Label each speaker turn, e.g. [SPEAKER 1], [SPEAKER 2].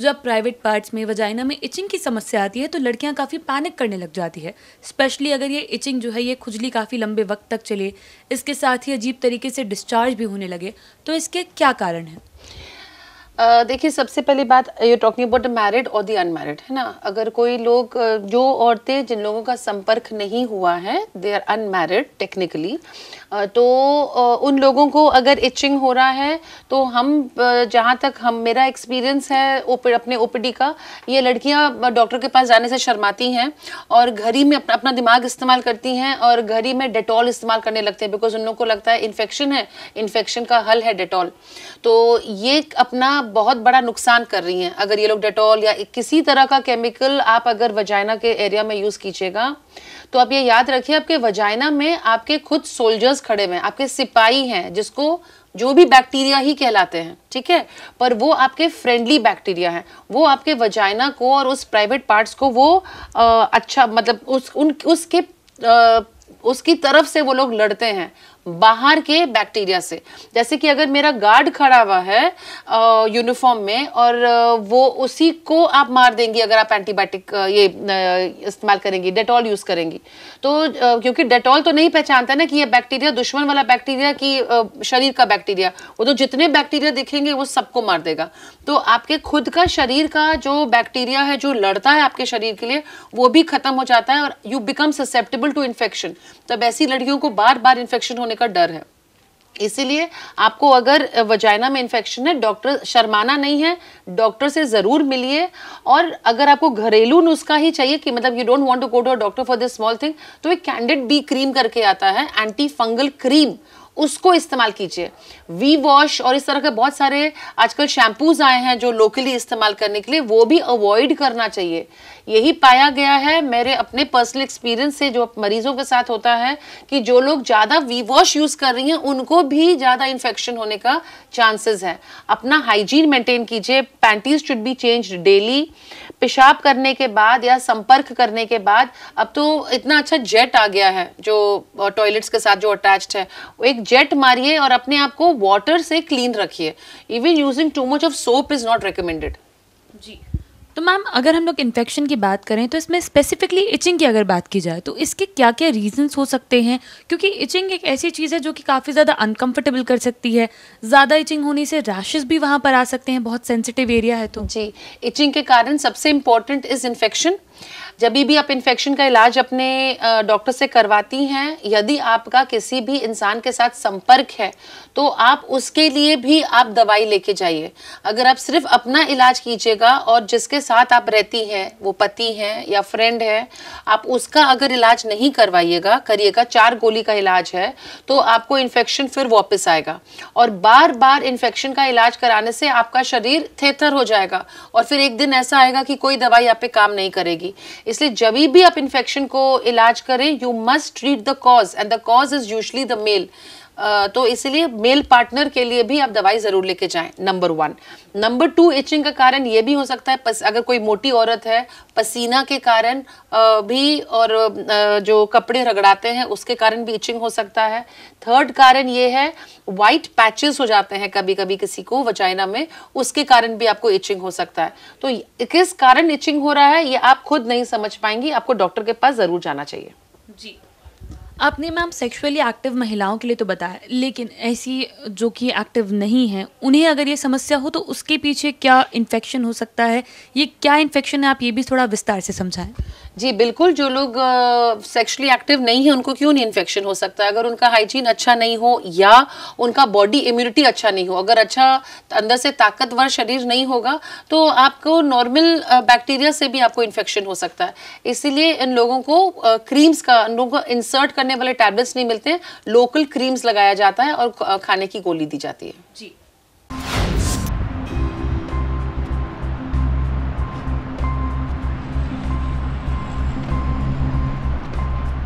[SPEAKER 1] जब private parts में vagina में इचिंग की समस्या आती है तो लड़कियां काफ़ी पैनिक करने लग जाती है स्पेशली अगर ये इचिंग जो है ये खुजली काफ़ी लंबे वक्त तक चले इसके साथ ही अजीब तरीके
[SPEAKER 2] से डिस्चार्ज भी होने लगे तो इसके क्या कारण हैं देखिए सबसे पहली बात यू टॉकिंग अबाउट मैरिड और दी अनमैरिड है ना अगर कोई लोग जो औरतें जिन लोगों का संपर्क नहीं हुआ है दे आर अनमैरिड टेक्निकली तो उन लोगों को अगर इचिंग हो रहा है तो हम जहाँ तक हम मेरा एक्सपीरियंस है ओप, अपने ओ का ये लड़कियाँ डॉक्टर के पास जाने से शर्माती हैं और घर ही में अपना अपना दिमाग इस्तेमाल करती हैं और घर ही में डेटॉल इस्तेमाल करने लगते हैं बिकॉज उन लोगों को लगता है इन्फेक्शन है इन्फेक्शन का हल है डेटॉल तो ये अपना बहुत बड़ा नुकसान कर रही हैं अगर ये लोग डेटॉल या किसी तरह का केमिकल आप अगर वजाइना के एरिया में यूज़ कीजिएगा तो आप ये याद रखिए आपके वजाइना में आपके खुद सोल्जर्स खड़े हुए हैं आपके सिपाही हैं जिसको जो भी बैक्टीरिया ही कहलाते हैं ठीक है पर वो आपके फ्रेंडली बैक्टीरिया हैं वो आपके वजाइना को और उस प्राइवेट पार्ट्स को वो आ, अच्छा मतलब उस उन उसके आ, उसकी तरफ से वो लोग लड़ते हैं बाहर के बैक्टीरिया से जैसे कि अगर मेरा गार्ड खड़ा हुआ है यूनिफॉर्म में और वो उसी को आप मार देंगी अगर आप एंटीबायोटिक ये इस्तेमाल करेंगी डेटॉल यूज़ करेंगी तो क्योंकि डेटॉल तो नहीं पहचानता ना कि ये बैक्टीरिया दुश्मन वाला बैक्टीरिया कि शरीर का बैक्टीरिया वो तो जितने बैक्टीरिया दिखेंगे वो सबको मार देगा तो आपके खुद का शरीर का जो बैक्टीरिया है जो लड़ता है आपके शरीर के लिए वो भी खत्म हो जाता है और you become susceptible to infection तब ऐसी लड़कियों को बार बार इन्फेक्शन होने का डर है इसीलिए आपको अगर वजाइना में इन्फेक्शन है डॉक्टर शर्माना नहीं है डॉक्टर से ज़रूर मिलिए और अगर आपको घरेलू नुस्खा ही चाहिए कि मतलब you don't want to go to a doctor for this small thing तो एक कैंडेड बी क्रीम करके आता है एंटी फंगल क्रीम उसको इस्तेमाल कीजिए वी वॉश और इस तरह के बहुत सारे आजकल शैम्पूज आए हैं जो लोकली इस्तेमाल करने के लिए वो भी अवॉइड करना चाहिए यही पाया गया है मेरे अपने पर्सनल एक्सपीरियंस से जो मरीजों के साथ होता है कि जो लोग ज़्यादा वी वॉश यूज़ कर रही हैं उनको भी ज़्यादा इन्फेक्शन होने का चांसेस है अपना हाइजीन मेंटेन कीजिए panties should be change daily पेशाब करने के बाद या संपर्क करने के बाद अब तो इतना अच्छा जेट आ गया है जो टॉयलेट्स के साथ जो अटैच्ड है वो एक जेट मारिए और अपने आप को वाटर से क्लीन रखिए even using too much of soap is not recommended जी तो मैम
[SPEAKER 1] अगर हम लोग इन्फेक्शन की बात करें तो इसमें स्पेसिफिकली इचिंग की अगर बात की जाए तो इसके क्या क्या रीजंस हो सकते हैं क्योंकि इचिंग एक ऐसी चीज़ है जो कि काफ़ी ज़्यादा अनकंफर्टेबल कर सकती है ज़्यादा इचिंग होने से रैशेस भी वहाँ पर आ सकते हैं बहुत सेंसिटिव एरिया है तो
[SPEAKER 2] जी इचिंग के कारण सबसे इम्पोर्टेंट इज़ इन्फेक्शन जब भी आप इन्फेक्शन का इलाज अपने डॉक्टर से करवाती हैं यदि आपका किसी भी इंसान के साथ संपर्क है तो आप उसके लिए भी आप दवाई लेके जाइए अगर आप सिर्फ अपना इलाज कीजिएगा और जिसके साथ आप रहती हैं वो पति हैं या फ्रेंड है आप उसका अगर इलाज नहीं करवाइएगा करिएगा चार गोली का इलाज है तो आपको इन्फेक्शन फिर वापस आएगा और बार बार इन्फेक्शन का इलाज कराने से आपका शरीर थेथर हो जाएगा और फिर एक दिन ऐसा आएगा कि कोई दवाई आप पे काम नहीं करेगी इसलिए जब भी आप इन्फेक्शन को इलाज करें you must treat the cause and the cause is usually the male तो इसलिए मेल पार्टनर के लिए भी आप दवाई ज़रूर लेके जाएं number one number two itching का कारण ये भी हो सकता है पस, अगर कोई मोटी औरत है पसीना के कारण भी और जो कपड़े रगड़ाते हैं उसके कारण भी इचिंग हो सकता है थर्ड कारण ये है वाइट पैचेस हो जाते हैं कभी कभी किसी को वजाइना में उसके कारण भी आपको इचिंग हो सकता है तो किस कारण इचिंग हो रहा है ये आप खुद नहीं समझ पाएंगी आपको डॉक्टर के पास ज़रूर जाना चाहिए जी आपने मैम सेक्सुअली एक्टिव महिलाओं के लिए तो बताया लेकिन
[SPEAKER 1] ऐसी जो कि एक्टिव नहीं है उन्हें अगर ये समस्या हो तो उसके पीछे क्या इन्फेक्शन हो सकता है ये क्या इन्फेक्शन है आप ये भी थोड़ा विस्तार से समझाएं
[SPEAKER 2] जी बिल्कुल जो लोग सेक्सुअली एक्टिव नहीं है उनको क्यों नहीं इन्फेक्शन हो सकता है अगर उनका हाइजीन अच्छा नहीं हो या उनका बॉडी इम्यूनिटी अच्छा नहीं हो अगर अच्छा अंदर से ताकतवर शरीर नहीं होगा तो आपको नॉर्मल बैक्टीरिया से भी आपको इन्फेक्शन हो सकता है इसीलिए इन लोगों को क्रीम्स का इन लोगों को इंसर्ट करने वाले टैबलेट्स नहीं मिलते लोकल क्रीम्स लगाया जाता है और खाने की गोली दी जाती है जी